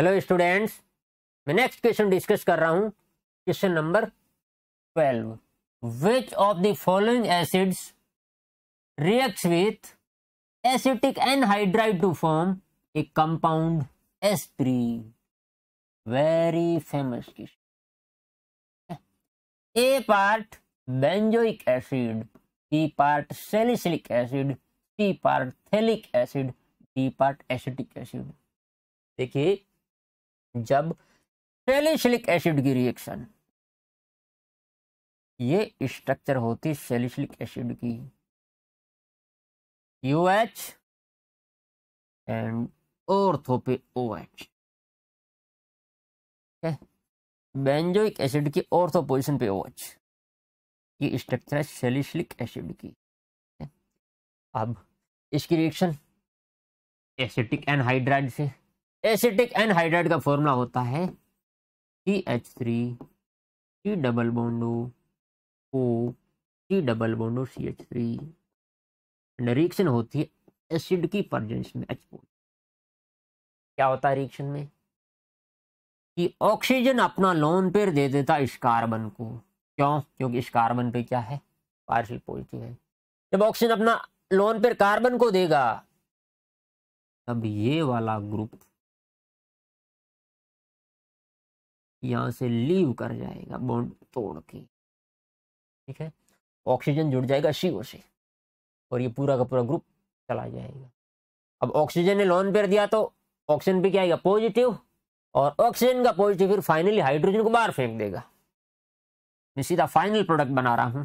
hello students मैं next question discuss कर रहा हूं question number twelve which of the following acids reacts with acetic anhydride to form a compound S three very famous question A part benzoic acid B part salicylic acid C part phthalic acid D part acetic acid देखिए जब salicylic acid की reaction ये structure होती salicylic acid की uh and ओर्थोपे O H benzoic acid की ortho position पे ओ H ये स्ट्रक्चर है सेलिशिलिक एसिड की अब इसकी रिएक्शन एसिटिक एनहाइड्राइड से एसिटिक एनहाइड्राइड का फॉर्मूला होता है C H three C double bond O C double bond C H three reaction होती है एसिड की प्रजेंस में एच फोर क्या होता है रिएक्शन में कि ऑक्सीजन अपना लोन पेयर दे देता इस कार्बन को क्यों क्योंकि इस कार्बन पे क्या है पार्शियल पॉजिटिव है जब ऑक्सीजन अपना लोन पेयर कार्बन को देगा तब ये वाला ग्रुप यहाँ से लीव कर जाएगा बॉन्ड तोड़ के ठीक है ऑक्सीजन जुड़ जाएगा शिव से और ये पूरा का पूरा ग्रुप चला जाएगा अब ऑक्सीजन ने लॉन पेयर दिया तो ऑक्सीजन पे क्या आएगा पॉजिटिव और ऑक्सीजन का पॉजिटिव फिर फाइनली हाइड्रोजन को बाहर फेंक देगा मैं सीधा फाइनल प्रोडक्ट बना रहा हूं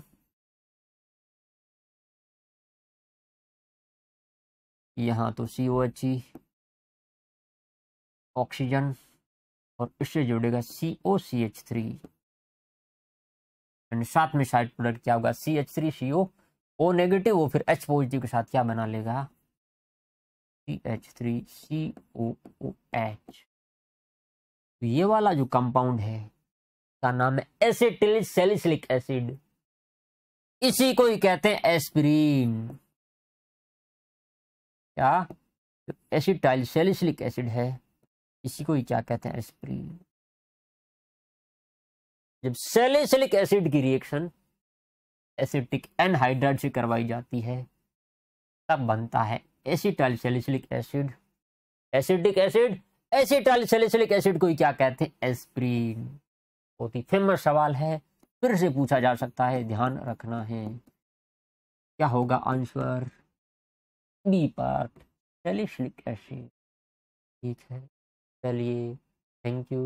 यहाँ तो सी ओ एच ऑक्सीजन और उससे जुड़ेगा सी ओ सी एच थ्री साथ में साइड प्रोडक्ट क्या होगा C H three C O O negative वो फिर एच पॉजिटिव के साथ क्या बना लेगा C H three C O O H ये वाला जो कंपाउंड है का नाम है एसिटिल सेलिसिलिक एसिड इसी को ही कहते हैं एस्पिरिन क्या एसिटाइल सेलिसिलिक एसिड है इसी को ही क्या कहते हैं एस्प्री जब सेलिसिलिक एसिड की रिएक्शन एसिटिक एनहाइड्राइड से करवाई जाती है तब बनता है acetyl salicylic acid acidic acid acetyl salicylic acid को ही क्या कहते हैं एस्प्रीन बहुत ही फेमस सवाल है फिर से पूछा जा सकता है ध्यान रखना है क्या होगा answer B part salicylic acid ठीक है चलिए थैंक यू